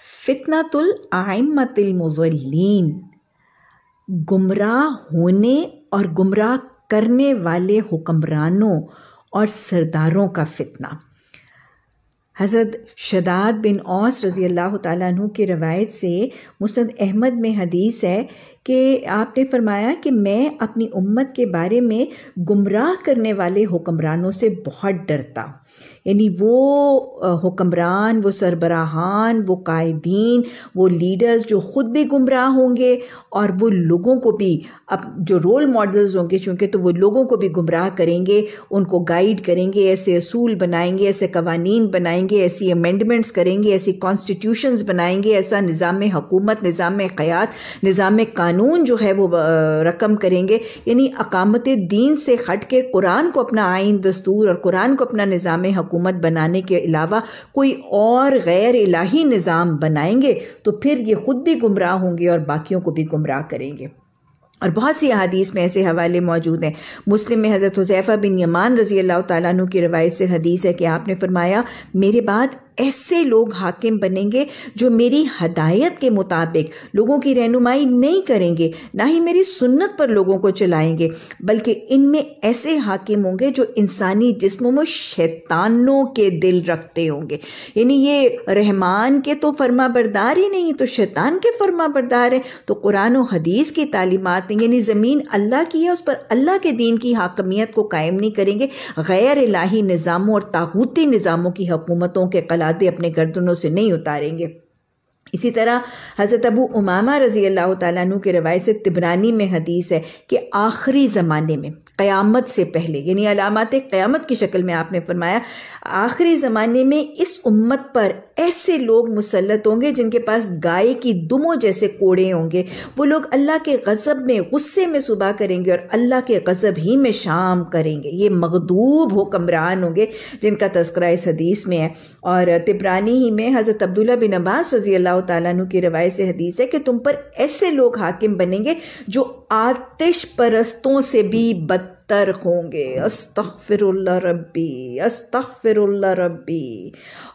फितनातुल आइमतिल मुजलिन गुमराह होने और गुमराह करने वाले हुक्मरानों और सरदारों का फितना हज़रत शदाद बिन औस रज़ी अल्लाह तु की रवायत से मुस्त अहमद में हदीस है कि आपने फरमाया कि मैं अपनी उम्मत के बारे में गुमराह करने वाले हुक्मरानों से बहुत डरता यानी वो हुक्मरान वो सरबराहान वो कायदीन वो लीडर्स जो ख़ुद भी गुमराह होंगे और वो लोगों को भी अब जो रोल मॉडल्स होंगे चूँकि तो वो लोगों को भी गुमराह करेंगे उनको गाइड करेंगे ऐसे असूल बनाएंगे ऐसे कवानीन बनाएंगे बनाएंगे ऐसी अमेंडमेंट्स करेंगे ऐसी कॉन्स्टिट्यूशन बनाएंगे ऐसा निज़ाम हकूमत निज़ाम ख़यात निज़ाम कानून जो है वो रकम करेंगे यानी अकामत दीन से हट के कुरान को अपना आइन दस्तूर और कुरान को अपना निज़ाम हकूमत बनाने के अलावा कोई और गैर इलाही निज़ाम बनाएंगे तो फिर ये ख़ुद भी गुमराह होंगे और बाकियों को भी गुमराह करेंगे और बहुत सी अदीस में ऐसे हवाले मौजूद हैं मुस्लिम में हज़रत हुजैफ़ा बिन यमान रज़ी अल्लाह तु की रवायत से हदीस है कि आपने फरमाया मेरे बाद ऐसे लोग हाकिम बनेंगे जो मेरी हदायत के मुताबिक लोगों की रहनुमाई नहीं करेंगे ना ही मेरी सुन्नत पर लोगों को चलाएंगे बल्कि इनमें ऐसे हाकिम होंगे जो इंसानी जिस्मों में शैतानों के दिल रखते होंगे यानी ये रहमान के तो फर्मा बरदार ही नहीं तो शैतान के फर्मा बरदार हैं तो कुरान और हदीस की तालीमत यानी ज़मीन अल्लाह की है उस पर अल्लाह के दीन की हाकमियत को कायम नहीं करेंगे गैर इलाही निज़ामों और ताहूती निज़ामों की हकूमतों के कल हालात अपने गर्दनों से नहीं उतारेंगे इसी तरह हज़रत अबू उमामा रज़ी अल्लाह तु के रवायत से तिबरानी में हदीस है कि आखिरी ज़माने में क़यामत से पहले यानी अलामत क़यामत की शक्ल में आपने फरमाया आखिरी ज़माने में इस उम्मत पर ऐसे लोग मुसलत होंगे जिनके पास गाय की दुमों जैसे कोड़े होंगे वो लोग अल्लाह के गज़ब में गुस्से में सुबह करेंगे और अल्लाह के गज़ब ही में शाम करेंगे ये मखदूब हो कमरान होंगे जिनका तस्करा इस हदीस में है और तिबरानी ही में हज़रत अब्दुल्ला बिन अब्बास रज़ी अल्लाह ताला की रवायत से हदीस है कि तुम पर ऐसे लोग हाकिम बनेंगे जो आतिश परस्तों से भी बदतर होंगे रबी रब्बी फिर रब्बी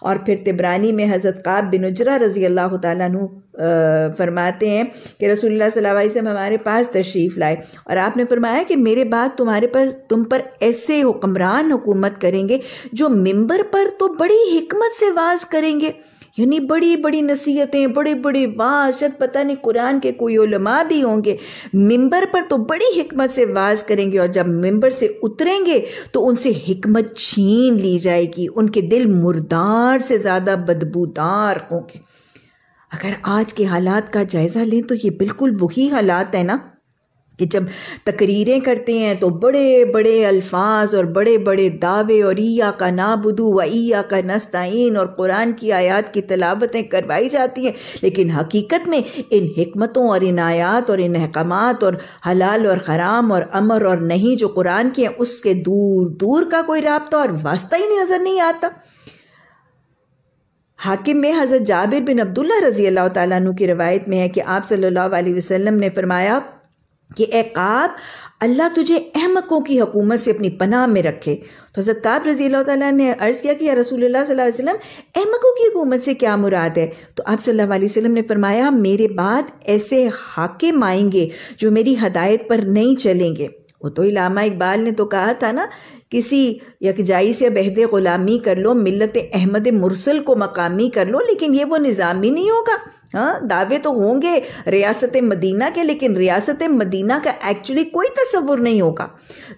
और फिर तिबरानी में हज़रत काब बिन उजरा रज़ी अल्लाह तु फरमाते हैं कि रसोल्ला सल्लल्लाहु हमारे पास तशरीफ़ लाए और आपने फरमाया कि मेरे बाद तुम्हारे पास तुम पर ऐसे हुक्मरान हुकूमत करेंगे जो मंबर पर तो बड़ी हमत से वाज करेंगे यानी बड़ी बड़ी नसीहतें बड़े बड़े बाशत पता नहीं कुरान के कोई उलमा भी होंगे मिंबर पर तो बड़ी हमत से वाज करेंगे और जब मिंबर से उतरेंगे तो उनसे हमत छीन ली जाएगी उनके दिल मुर्दार से ज़्यादा बदबूदार होंगे अगर आज के हालात का जायज़ा लें तो ये बिल्कुल वही हालात है ना कि जब तकरीरें करते हैं तो बड़े बड़े अल्फाज और बड़े बड़े दावे और ईया का नाबुदू व ईया का नस्ताइन और कुरान की आयात की तलावतें करवाई जाती हैं लेकिन हकीकत में इन हमतों और इन आयात और इन अहकाम और हलाल और हराम और अमर और नहीं जो कुरान की हैं उसके दूर दूर का कोई रबता और वास्ता ही नज़र नहीं आता हाकिम में हज़रत जाबिर बिन अब्दुल्ला रज़ी अल्लाह तु की रवायत में है कि आप सल्लल्लाहु अलैहि वसल्लम ने फरमाया कि ए काब अल्लाह तुझे अहमकों की हकूमत से अपनी पनाह में रखे तो हज़रत काब रजी अल्लाह ने अर्ज़ किया कि या रसूल वसल्लम अहमकों की हकूमत से क्या मुराद है तो आप सल्लल्लाहु अलैहि वसल्लम ने फरमाया मेरे बाद ऐसे हाकिम आएंगे जो मेरी हदायत पर नहीं चलेंगे वो तो इलामा इकबाल ने तो कहा था ना किसी यकजाई से बहद ग़ुलामी कर लो मिलत अहमद मुरसल को मकामी कर लो लेकिन ये वो निज़ामी नहीं होगा हाँ दावे तो होंगे रियासत मदीना के लेकिन रियासत मदीना का एक्चुअली कोई तस्वुर नहीं होगा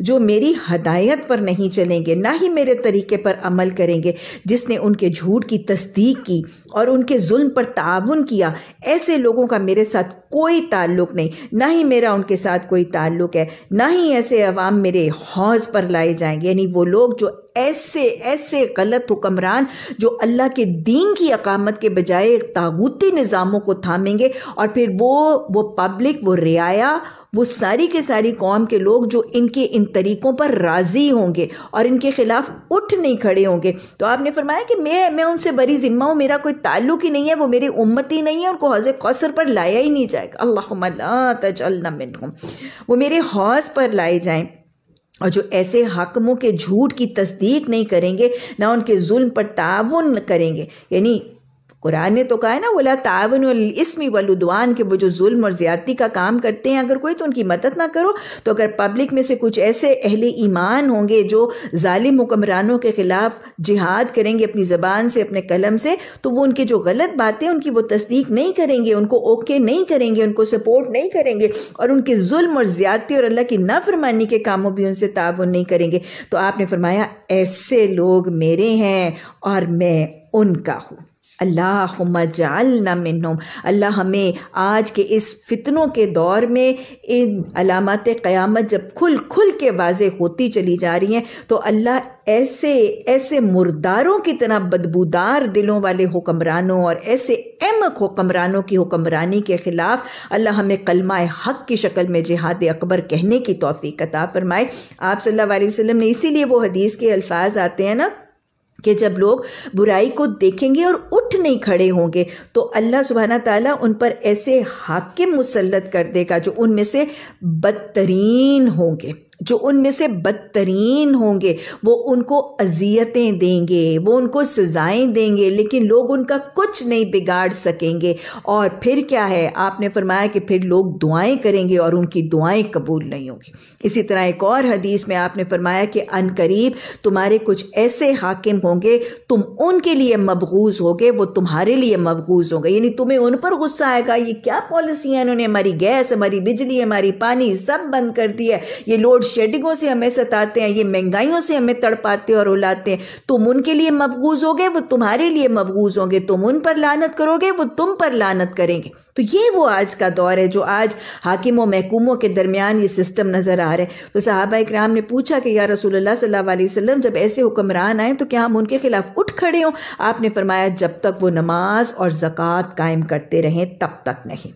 जो मेरी हदायत पर नहीं चलेंगे ना ही मेरे तरीके पर अमल करेंगे जिसने उनके झूठ की तस्दीक की और उनके जुल्म पर ताउन किया ऐसे लोगों का मेरे साथ कोई ताल्लुक नहीं ना ही मेरा उनके साथ कोई ताल्लुक है ना ही ऐसे अवाम मेरे हौज पर लाए जाएंगे यानी वो लोग जो ऐसे ऐसे गलत हुक्मरान जो अल्लाह के दीन की अकामत के बजाय तागूती निज़ामों को थामेंगे और फिर वो वो पब्लिक वो रियाया वो सारी के सारी कौम के लोग जो इनके इन तरीक़ों पर राज़ी होंगे और इनके ख़िलाफ़ उठ नहीं खड़े होंगे तो आपने फरमाया कि मैं मैं उनसे बड़ी ज़िम्मा हूँ मेरा कोई ताल्लुक ही नहीं है वो मेरी उम्मत ही नहीं है उनको हौज कौसर पर लाया ही नहीं जाएगा अल्लाह तजल्ला वो मेरे हौज पर लाए जाएँ और जो ऐसे हाकमों के झूठ की तस्दीक नहीं करेंगे ना उनके जुल्म पर ताउन करेंगे यानी कुरान ने तो कहा है ना वला तावन इसमी वलुदवान के वो जो जुल्म और ज़्यादती का काम करते हैं अगर कोई तो उनकी मदद ना करो तो अगर पब्लिक में से कुछ ऐसे अहले ईमान होंगे जो ालिम हुकमरानों के ख़िलाफ़ जिहाद करेंगे अपनी ज़बान से अपने कलम से तो वो उनकी जो गलत बातें उनकी वो तस्दीक नहीं करेंगे उनको ओके नहीं करेंगे उनको सपोर्ट नहीं करेंगे और उनके जुल्म और ज़्यादती और अल्लाह की नाफरमानी के कामों भी उनसे ताउन नहीं करेंगे तो आपने फरमाया ऐसे लोग मेरे हैं और मैं उनका हूँ अल्लाह जालना मिनम अल्लाह हमें आज के इस फितनों के दौर में इन अलामत क़यामत जब खुल खुल के वाज होती चली जा रही हैं तो अल्लाह ऐसे ऐसे मुर्दारों की तरह बदबूदार दिलों वाले हुक्मरानों और ऐसे अहमक हुक्मरानों की हुक्मरानी के ख़िलाफ़ अल्लाह हमें कलमा हक की शक्ल में जिहाद अकबर कहने की तोफ़ी कता फरमाए आप सल्लल्लाहु अलैहि ने इसीलिए वो हदीस के अल्फाज आते हैं ना कि जब लोग बुराई को देखेंगे और उठ उठ नहीं खड़े होंगे तो अल्लाह सुबहाना ताला उन पर ऐसे हाकिम मुसलत कर देगा जो उनमें से बदतरीन होंगे जो उनमें से बदतरीन होंगे वो उनको अजियतें देंगे वो उनको सज़ाएं देंगे लेकिन लोग उनका कुछ नहीं बिगाड़ सकेंगे और फिर क्या है आपने फरमाया कि फिर लोग दुआएं करेंगे और उनकी दुआएं कबूल नहीं होंगी इसी तरह एक और हदीस में आपने फरमाया कि अनकरीब तुम्हारे कुछ ऐसे हाकिम होंगे तुम उनके लिए मबगूज़ होगे वो तुम्हारे लिए मफगूज होंगे यानी तुम्हें उन पर गुस्सा आएगा ये क्या पॉलिसी है इन्होंने हमारी गैस हमारी बिजली हमारी पानी सब बंद कर दी है ये लोड शेडिंगों से हमें सताते हैं ये महंगाइयों से हमें तड़पाते और उलाते हैं तुम उनके लिए मफगूज होगे वो तुम्हारे लिए मफगूज होंगे तुम उन पर लानत करोगे वो तुम पर लानत करेंगे तो ये वो आज का दौर है जो आज हाकिमों महकूमों के दरमियान ये सिस्टम नज़र आ रहा है तो साहबा इक्राम ने पूछा कि या रसूल सल्ला वसलम जब ऐसे हुक्मरान आए तो क्या हम उनके खिलाफ उठ खड़े हों आपने फरमाया जब तक तक वो नमाज और ज़क़़त कायम करते रहें तब तक नहीं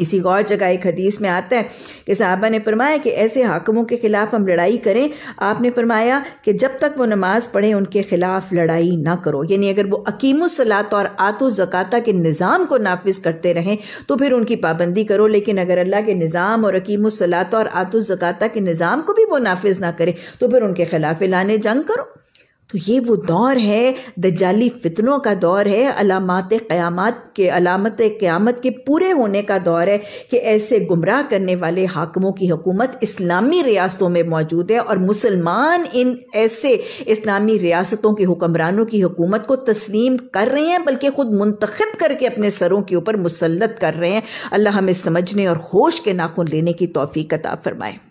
इसी गौर जगह एक हदीस में आता है कि साहबा ने फरमाया कि ऐसे हाकमों के ख़िलाफ़ हम लड़ाई करें आपने फरमाया कि जब तक वो नमाज़ पढ़ें उनके ख़िलाफ़ लड़ाई ना करो यानी अगर वो अकीमसलात और आतो ज़क़ाता के निज़ाम को नाफिज करते रहें तो फिर उनकी पाबंदी करो लेकिन अगर अल्लाह के निज़ाम और अकीमसलात और आतो ज़क़ाता के निज़ाम को भी वो नाफिज ना करें तो फिर उनके ख़िलाफ़ लाने जंग करो तो ये वो दौर है द जाली फितनों का दौर है अलामत क़यामत के अलामत क़यामत के पूरे होने का दौर है कि ऐसे गुमराह करने वाले हाकमों की हुकूमत इस्लामी रियासतों में मौजूद है और मुसलमान इन ऐसे इस्लामी रियासतों के हुक्मरानों की हुकूमत को तस्लीम कर रहे हैं बल्कि ख़ुद मंतखब करके अपने सरों के ऊपर मुसलत कर रहे हैं अल्लाह हमें समझने और होश के नाखून लेने की तोफ़ी कता फ़रमाएँ